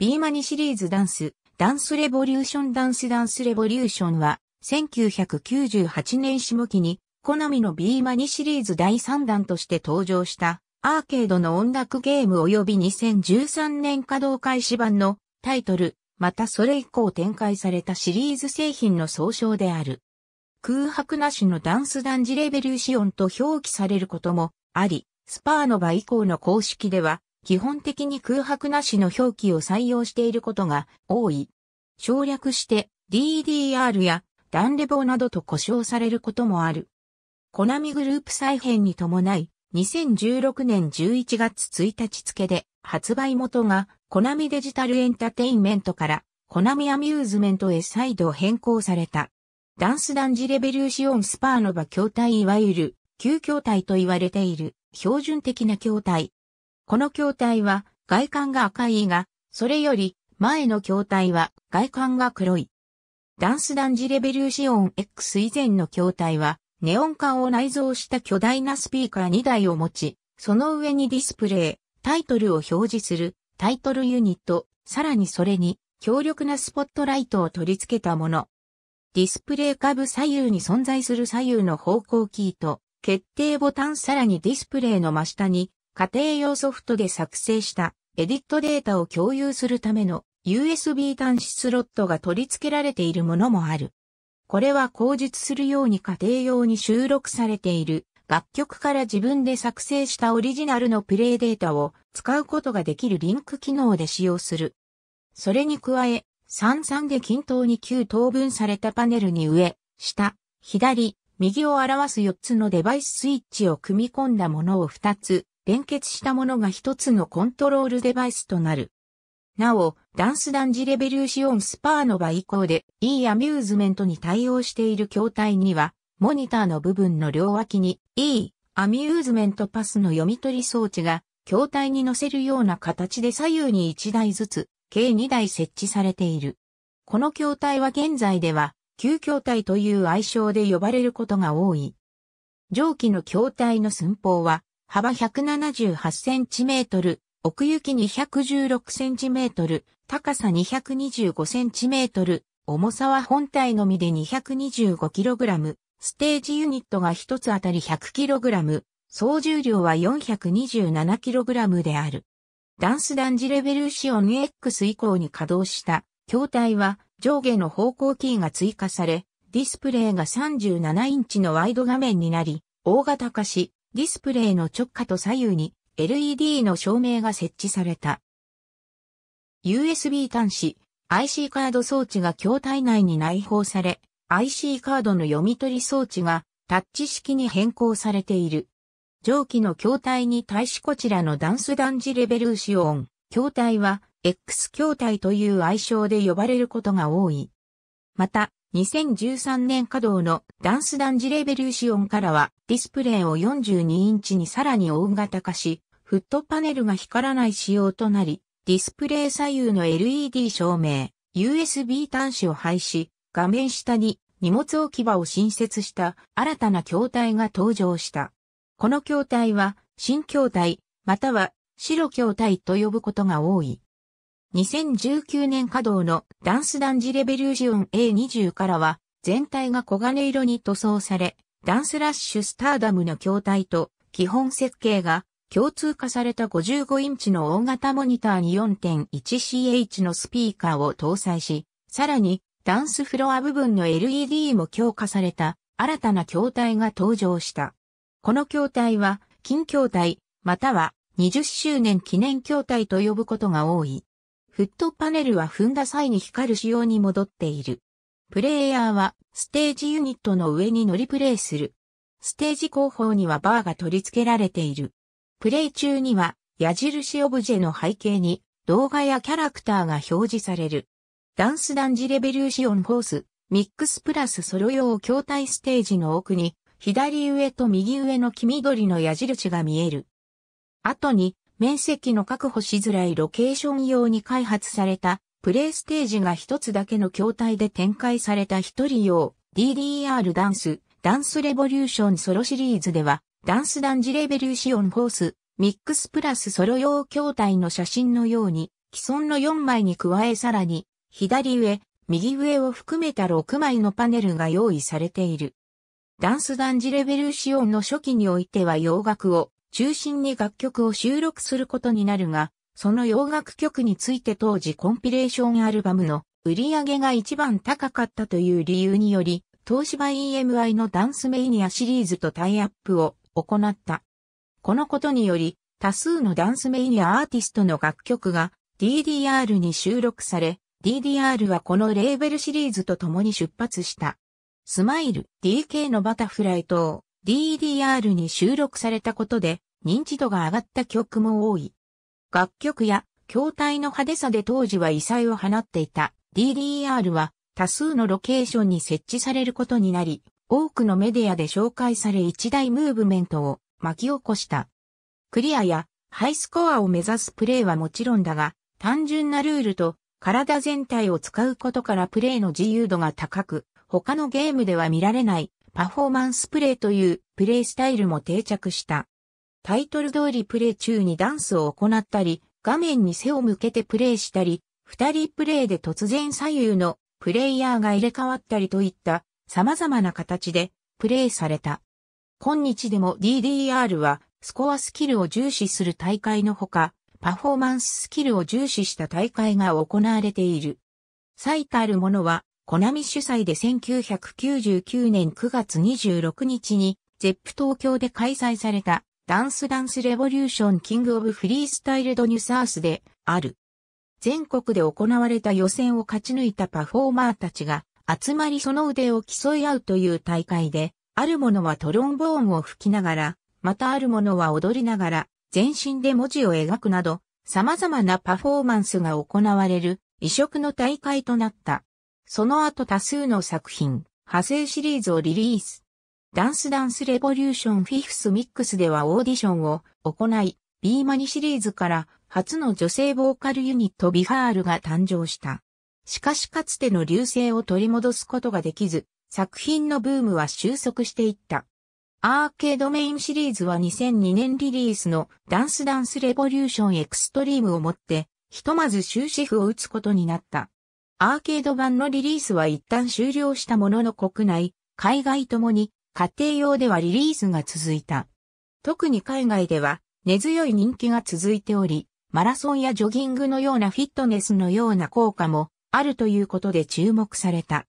ビーマニシリーズダンス、ダンスレボリューションダンスダンスレボリューションは、1998年下期に、コナミのビーマニシリーズ第3弾として登場した、アーケードの音楽ゲーム及び2013年稼働開始版のタイトル、またそれ以降展開されたシリーズ製品の総称である。空白なしのダンスダンジレベリューシオンと表記されることもあり、スパーノバ以降の公式では、基本的に空白なしの表記を採用していることが多い。省略して DDR やダンレボなどと呼称されることもある。コナミグループ再編に伴い、2016年11月1日付で発売元がコナミデジタルエンタテインメントからコナミアミューズメントへ再度変更された。ダンスダンジレベルーシオンスパーノバ筐体いわゆる旧筐体と言われている標準的な筐体この筐体は外観が赤いが、それより前の筐体は外観が黒い。ダンスダンジレベリューシオン X 以前の筐体はネオン管を内蔵した巨大なスピーカー2台を持ち、その上にディスプレイ、タイトルを表示するタイトルユニット、さらにそれに強力なスポットライトを取り付けたもの。ディスプレイ下部左右に存在する左右の方向キーと決定ボタンさらにディスプレイの真下に家庭用ソフトで作成したエディットデータを共有するための USB 端子スロットが取り付けられているものもある。これは口述するように家庭用に収録されている楽曲から自分で作成したオリジナルのプレイデータを使うことができるリンク機能で使用する。それに加え、33で均等に9等分されたパネルに上、下、左、右を表す4つのデバイススイッチを組み込んだものを2つ連結したものが一つのコントロールデバイスとなる。なお、ダンスダンジレベリューシオンスパーノバ以降で E アミューズメントに対応している筐体には、モニターの部分の両脇に E アミューズメントパスの読み取り装置が筐体に乗せるような形で左右に1台ずつ、計2台設置されている。この筐体は現在では、旧筐体という愛称で呼ばれることが多い。上記の筐体の寸法は、幅178センチメートル、奥行き216センチメートル、高さ225センチメートル、重さは本体のみで 225kg、ステージユニットが1つあたり 100kg、総重量は 427kg である。ダンスダンジレベルシオン X 以降に稼働した筐体は上下の方向キーが追加され、ディスプレイが37インチのワイド画面になり、大型化し、ディスプレイの直下と左右に LED の照明が設置された。USB 端子、IC カード装置が筐体内に内包され、IC カードの読み取り装置がタッチ式に変更されている。上記の筐体に対しこちらのダンスダンジレベルーシオン、筐体は X 筐体という愛称で呼ばれることが多い。また、2013年稼働のダンスダンジレベリューシオンからはディスプレイを42インチにさらに大型化し、フットパネルが光らない仕様となり、ディスプレイ左右の LED 照明、USB 端子を廃止、画面下に荷物置き場を新設した新たな筐体が登場した。この筐体は新筐体、または白筐体と呼ぶことが多い。2019年稼働のダンスダンジレベリュージオン A20 からは、全体が黄金色に塗装され、ダンスラッシュスターダムの筐体と基本設計が共通化された55インチの大型モニターに 4.1ch のスピーカーを搭載し、さらにダンスフロア部分の LED も強化された新たな筐体が登場した。この筐体は、金筐体、または20周年記念筐体と呼ぶことが多い。フットパネルは踏んだ際に光る仕様に戻っている。プレイヤーはステージユニットの上に乗りプレイする。ステージ後方にはバーが取り付けられている。プレイ中には矢印オブジェの背景に動画やキャラクターが表示される。ダンスダンジレベリューシオンホース、ミックスプラスソロ用筐体ステージの奥に左上と右上の黄緑の矢印が見える。後に面積の確保しづらいロケーション用に開発されたプレイステージが一つだけの筐体で展開された一人用 DDR ダンス、ダンスレボリューションソロシリーズでは、ダンスダンジレベリューシオンフォース、ミックスプラスソロ用筐体の写真のように、既存の4枚に加えさらに、左上、右上を含めた6枚のパネルが用意されている。ダンスダンジレベリューシオンの初期においては洋楽を、中心に楽曲を収録することになるが、その洋楽曲について当時コンピレーションアルバムの売り上げが一番高かったという理由により、東芝 EMI のダンスメイニアシリーズとタイアップを行った。このことにより、多数のダンスメイニアアーティストの楽曲が DDR に収録され、DDR はこのレーベルシリーズと共に出発した。スマイル、DK のバタフライ等、DDR に収録されたことで認知度が上がった曲も多い。楽曲や筐体の派手さで当時は異彩を放っていた DDR は多数のロケーションに設置されることになり、多くのメディアで紹介され一大ムーブメントを巻き起こした。クリアやハイスコアを目指すプレイはもちろんだが、単純なルールと体全体を使うことからプレイの自由度が高く、他のゲームでは見られないパフォーマンスプレーというプレイスタイルも定着した。タイトル通りプレイ中にダンスを行ったり、画面に背を向けてプレイしたり、二人プレイで突然左右のプレイヤーが入れ替わったりといった様々な形でプレイされた。今日でも DDR はスコアスキルを重視する大会のほか、パフォーマンススキルを重視した大会が行われている。最たるものはコナミ主催で1999年9月26日に、ゼップ東京で開催された、ダンスダンスレボリューションキングオブフリースタイルドニューサースである。全国で行われた予選を勝ち抜いたパフォーマーたちが集まりその腕を競い合うという大会で、ある者はトロンボーンを吹きながら、またある者は踊りながら、全身で文字を描くなど、様々なパフォーマンスが行われる異色の大会となった。その後多数の作品、派生シリーズをリリース。ダンスダンスレボリューションフィフスミックスではオーディションを行い、ビーマニシリーズから初の女性ボーカルユニットビファールが誕生した。しかしかつての流星を取り戻すことができず、作品のブームは収束していった。アーケードメインシリーズは2002年リリースのダンスダンスレボリューションエクストリームをもって、ひとまず終止符を打つことになった。アーケード版のリリースは一旦終了したものの国内、海外ともに家庭用ではリリースが続いた。特に海外では根強い人気が続いており、マラソンやジョギングのようなフィットネスのような効果もあるということで注目された。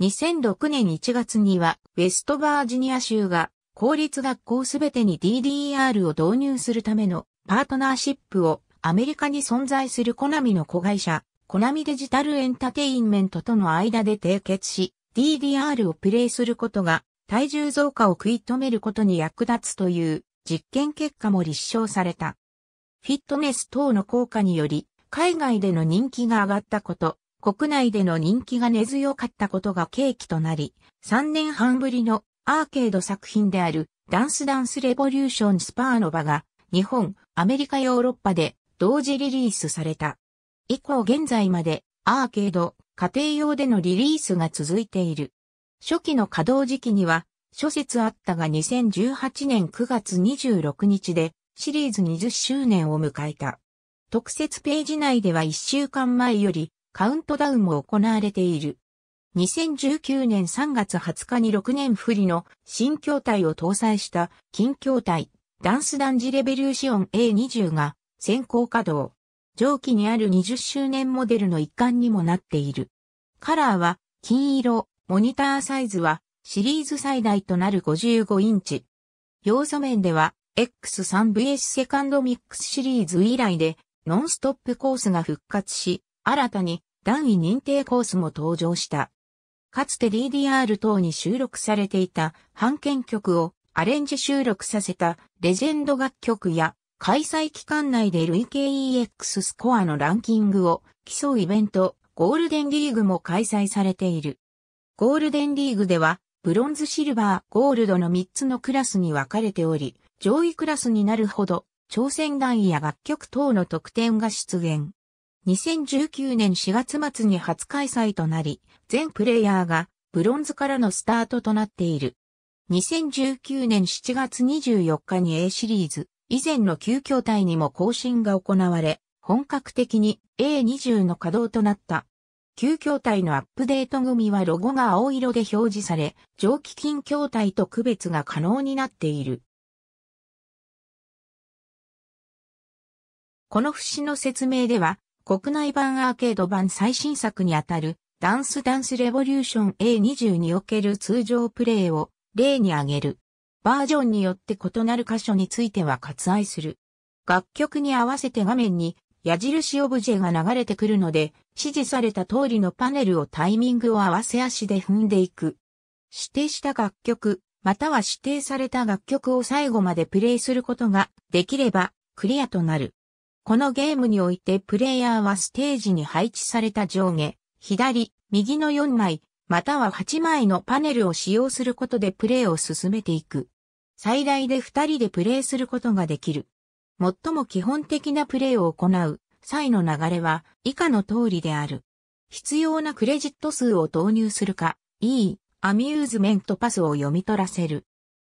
2006年1月にはウェストバージニア州が公立学校すべてに DDR を導入するためのパートナーシップをアメリカに存在するコナミの子会社コナミデジタルエンタテインメントとの間で締結し、DDR をプレイすることが体重増加を食い止めることに役立つという実験結果も立証された。フィットネス等の効果により、海外での人気が上がったこと、国内での人気が根強かったことが契機となり、3年半ぶりのアーケード作品であるダンスダンスレボリューションスパーノバが日本、アメリカヨーロッパで同時リリースされた。以降現在までアーケード、家庭用でのリリースが続いている。初期の稼働時期には、諸説あったが2018年9月26日でシリーズ20周年を迎えた。特設ページ内では1週間前よりカウントダウンも行われている。2019年3月20日に6年振りの新筐体を搭載した近筐体ダンスダンジレベリューシオン A20 が先行稼働。上記にある20周年モデルの一環にもなっている。カラーは金色、モニターサイズはシリーズ最大となる55インチ。要素面では X3VS セカンドミックスシリーズ以来でノンストップコースが復活し、新たに段位認定コースも登場した。かつて DDR 等に収録されていた半券曲をアレンジ収録させたレジェンド楽曲や開催期間内で累計 EX スコアのランキングを競うイベント、ゴールデンリーグも開催されている。ゴールデンリーグでは、ブロンズ、シルバー、ゴールドの3つのクラスに分かれており、上位クラスになるほど、挑戦団位や楽曲等の得点が出現。2019年4月末に初開催となり、全プレイヤーがブロンズからのスタートとなっている。2019年7月24日に A シリーズ、以前の旧筐体にも更新が行われ、本格的に A20 の稼働となった。旧筐体のアップデート組はロゴが青色で表示され、蒸気金筐体と区別が可能になっている。この節の説明では、国内版アーケード版最新作にあたる、ダンスダンスレボリューション A20 における通常プレイを例に挙げる。バージョンによって異なる箇所については割愛する。楽曲に合わせて画面に矢印オブジェが流れてくるので、指示された通りのパネルをタイミングを合わせ足で踏んでいく。指定した楽曲、または指定された楽曲を最後までプレイすることができればクリアとなる。このゲームにおいてプレイヤーはステージに配置された上下、左、右の4枚、または8枚のパネルを使用することでプレイを進めていく。最大で2人でプレイすることができる。最も基本的なプレイを行う際の流れは以下の通りである。必要なクレジット数を投入するか、E、アミューズメントパスを読み取らせる。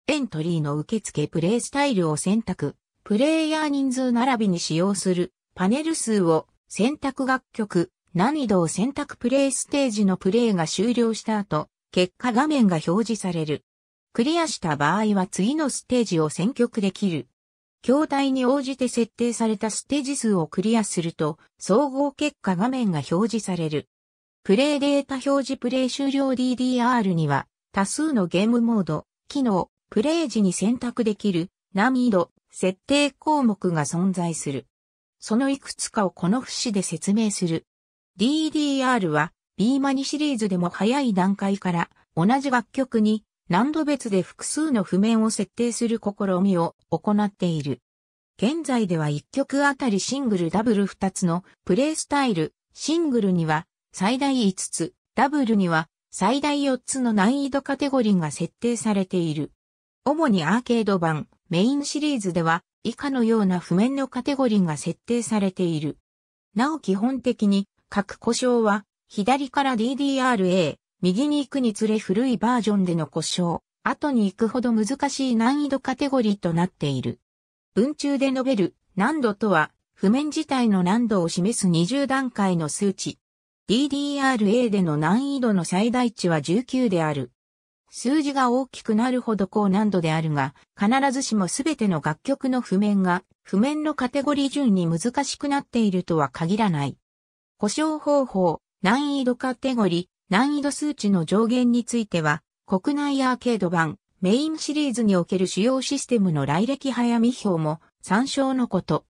エントリーの受付プレイスタイルを選択、プレイヤー人数並びに使用するパネル数を選択楽曲、難易度を選択プレイステージのプレイが終了した後、結果画面が表示される。クリアした場合は次のステージを選曲できる。筐体に応じて設定されたステージ数をクリアすると、総合結果画面が表示される。プレイデータ表示プレイ終了 DDR には、多数のゲームモード、機能、プレイ時に選択できる、難易度、設定項目が存在する。そのいくつかをこの節で説明する。DDR は、B マニシリーズでも早い段階から、同じ楽曲に難度別で複数の譜面を設定する試みを行っている。現在では1曲あたりシングルダブル2つのプレイスタイル、シングルには最大5つ、ダブルには最大4つの難易度カテゴリーが設定されている。主にアーケード版、メインシリーズでは以下のような譜面のカテゴリーが設定されている。なお基本的に各故障は左から DDRA、右に行くにつれ古いバージョンでの故障、後に行くほど難しい難易度カテゴリーとなっている。文中で述べる難度とは、譜面自体の難度を示す20段階の数値。DDRA での難易度の最大値は19である。数字が大きくなるほど高難度であるが、必ずしもすべての楽曲の譜面が、譜面のカテゴリー順に難しくなっているとは限らない。故障方法、難易度カテゴリー、難易度数値の上限については、国内アーケード版、メインシリーズにおける主要システムの来歴早見表も参照のこと。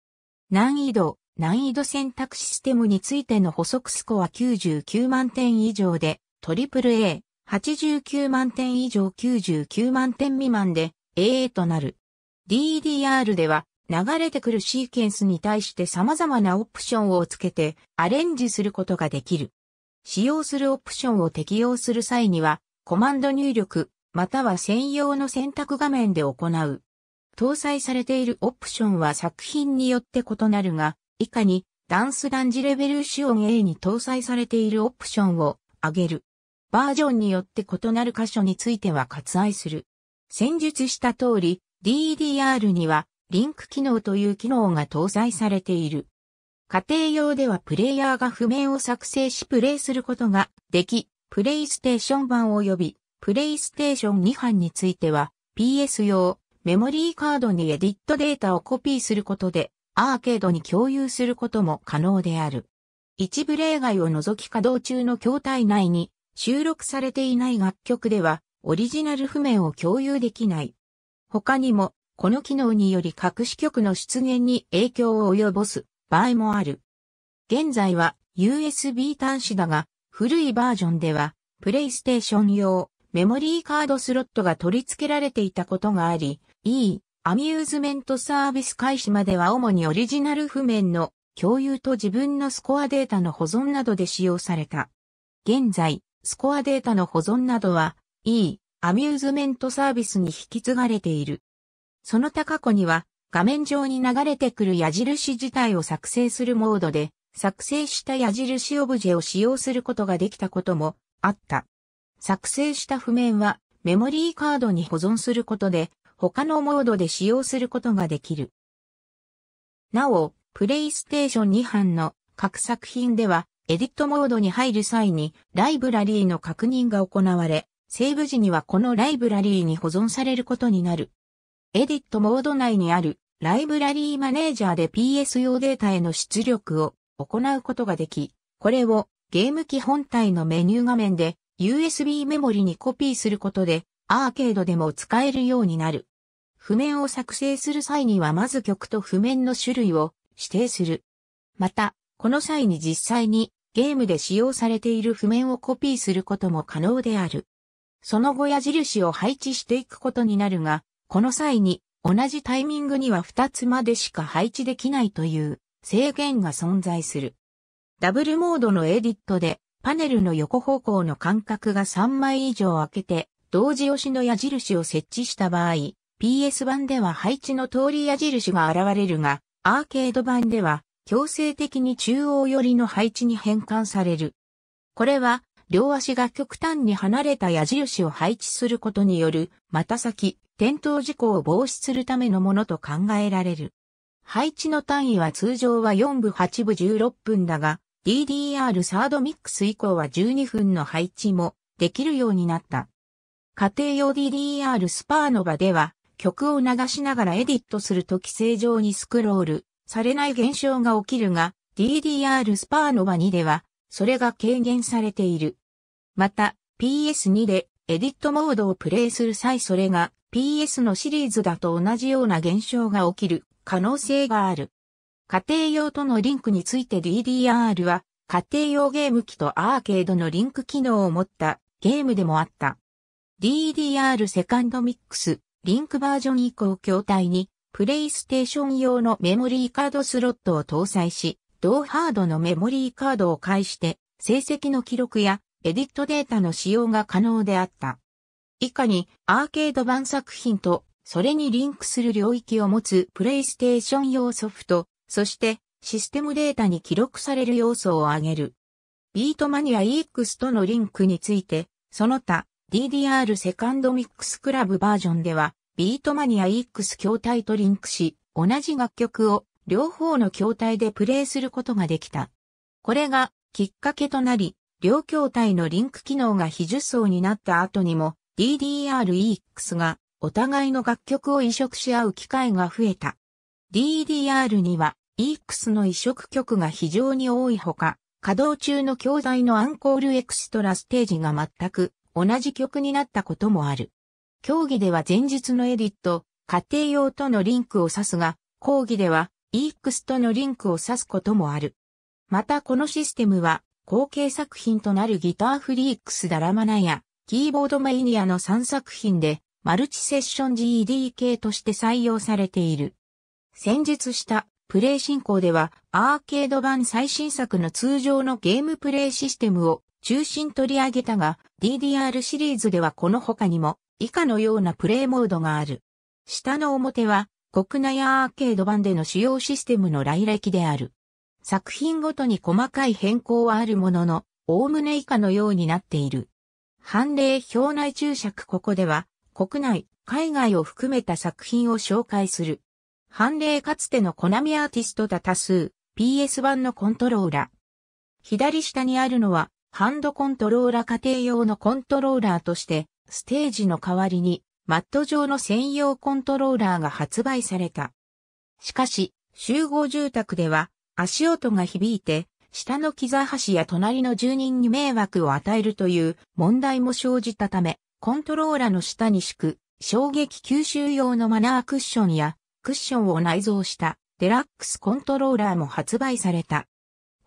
難易度、難易度選択システムについての補足スコア99万点以上で、AAA、89万点以上99万点未満で AA となる。DDR では流れてくるシーケンスに対して様々なオプションをつけてアレンジすることができる。使用するオプションを適用する際には、コマンド入力、または専用の選択画面で行う。搭載されているオプションは作品によって異なるが、以下にダンスダンジレベルシオン A に搭載されているオプションを上げる。バージョンによって異なる箇所については割愛する。先述した通り、DDR にはリンク機能という機能が搭載されている。家庭用ではプレイヤーが譜面を作成しプレイすることができ、プレイステーション版及びプレイステーション2版については PS 用メモリーカードにエディットデータをコピーすることでアーケードに共有することも可能である。一部例外を除き稼働中の筐体内に収録されていない楽曲ではオリジナル譜面を共有できない。他にもこの機能により隠し曲の出現に影響を及ぼす場合もある。現在は USB 端子だが、古いバージョンでは、プレイステーション用メモリーカードスロットが取り付けられていたことがあり、E、アミューズメントサービス開始までは主にオリジナル譜面の共有と自分のスコアデータの保存などで使用された。現在、スコアデータの保存などは E、アミューズメントサービスに引き継がれている。その他過去には画面上に流れてくる矢印自体を作成するモードで、作成した矢印オブジェを使用することができたこともあった。作成した譜面はメモリーカードに保存することで、他のモードで使用することができる。なお、プレイステーション2版の各作品では、エディットモードに入る際にライブラリーの確認が行われ、セーブ時にはこのライブラリーに保存されることになる。エディットモード内にあるライブラリーマネージャーで PS 用データへの出力を行うことができ、これをゲーム機本体のメニュー画面で USB メモリにコピーすることでアーケードでも使えるようになる。譜面を作成する際にはまず曲と譜面の種類を指定する。また、この際に実際にゲームで使用されている譜面をコピーすることも可能である。その後矢印を配置していくことになるが、この際に同じタイミングには2つまでしか配置できないという制限が存在する。ダブルモードのエディットでパネルの横方向の間隔が3枚以上開けて同時押しの矢印を設置した場合、PS 版では配置の通り矢印が現れるが、アーケード版では強制的に中央寄りの配置に変換される。これは両足が極端に離れた矢印を配置することによる、また先、転倒事故を防止するためのものと考えられる。配置の単位は通常は4部8部16分だが、DDR サードミックス以降は12分の配置もできるようになった。家庭用 DDR スパーノバでは曲を流しながらエディットすると規制上にスクロールされない現象が起きるが DDR スパーノバ2ではそれが軽減されている。また PS2 でエディットモードをプレイする際それが PS のシリーズだと同じような現象が起きる可能性がある。家庭用とのリンクについて DDR は家庭用ゲーム機とアーケードのリンク機能を持ったゲームでもあった。DDR セカンドミックスリンクバージョン以降筐体にプレイステーション用のメモリーカードスロットを搭載し、同ハードのメモリーカードを介して成績の記録やエディットデータの使用が可能であった。以下にアーケード版作品とそれにリンクする領域を持つプレイステーション用ソフト、そしてシステムデータに記録される要素を挙げる。ビートマニア EX とのリンクについて、その他 DDR セカンドミックスクラブバージョンでは、ビートマニア EX 筐体とリンクし、同じ楽曲を両方の筐体でプレイすることができた。これがきっかけとなり、両筐体のリンク機能が非受層になった後にも、DDR-EX がお互いの楽曲を移植し合う機会が増えた。DDR には EX の移植曲が非常に多いほか、稼働中の教材のアンコールエクストラステージが全く同じ曲になったこともある。競技では前日のエディット、家庭用とのリンクを指すが、講義では EX とのリンクを指すこともある。またこのシステムは後継作品となるギターフリークスダラマナやキーボードマイニアの3作品で、マルチセッション GEDK として採用されている。先述したプレイ進行ではアーケード版最新作の通常のゲームプレイシステムを中心取り上げたが DDR シリーズではこの他にも以下のようなプレイモードがある。下の表は国内アーケード版での主要システムの来歴である。作品ごとに細かい変更はあるものの、おおむね以下のようになっている。判例表内注釈ここでは、国内、海外を含めた作品を紹介する。判例かつてのコナミアーティストだ多数、PS 版のコントローラー。左下にあるのは、ハンドコントローラ家庭用のコントローラーとして、ステージの代わりに、マット状の専用コントローラーが発売された。しかし、集合住宅では足音が響いて下の木座橋や隣の住人に迷惑を与えるという問題も生じたため、コントローラの下に敷く衝撃吸収用のマナークッションやクッションを内蔵したデラックスコントローラーも発売された。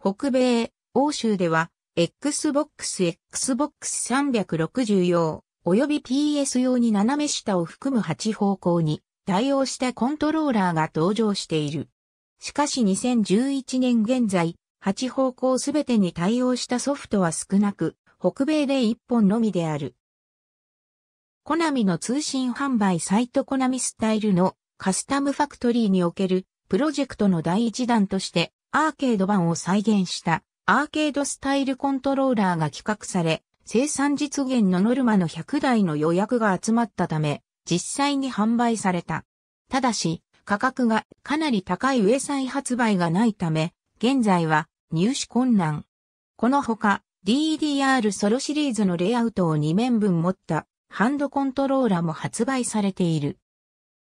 北米、欧州では Xbox Xbox 360用及び PS 用に斜め下を含む8方向に対応したコントローラーが登場している。しかし2011年現在、8方向すべてに対応したソフトは少なく、北米で1本のみである。コナミの通信販売サイトコナミスタイルのカスタムファクトリーにおけるプロジェクトの第一弾としてアーケード版を再現したアーケードスタイルコントローラーが企画され、生産実現のノルマの100台の予約が集まったため、実際に販売された。ただし、価格がかなり高いウェイサイ発売がないため、現在は入手困難。このほか DDR ソロシリーズのレイアウトを2面分持ったハンドコントローラも発売されている。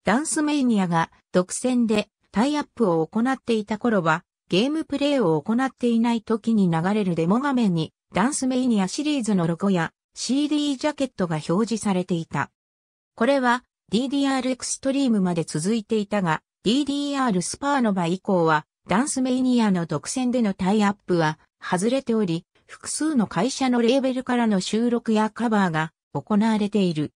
ダンスメイニアが独占でタイアップを行っていた頃はゲームプレイを行っていない時に流れるデモ画面にダンスメイニアシリーズのロゴや CD ジャケットが表示されていた。これは DDR エクストリームまで続いていたが DDR スパーノバ以降はダンスメイニアの独占でのタイアップは外れており、複数の会社のレーベルからの収録やカバーが行われている。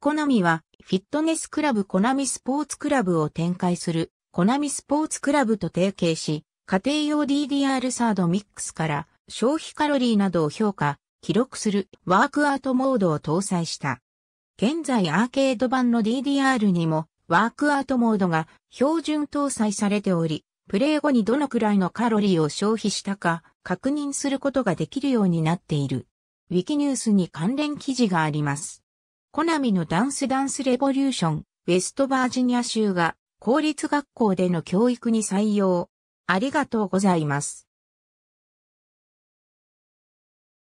コナミはフィットネスクラブコナミスポーツクラブを展開するコナミスポーツクラブと提携し、家庭用 DDR サードミックスから消費カロリーなどを評価、記録するワークアウトモードを搭載した。現在アーケード版の DDR にもワークアウトモードが標準搭載されており、プレイ後にどのくらいのカロリーを消費したか確認することができるようになっている。ウィキニュースに関連記事があります。コナミのダンスダンスレボリューション、ウェストバージニア州が公立学校での教育に採用。ありがとうございます。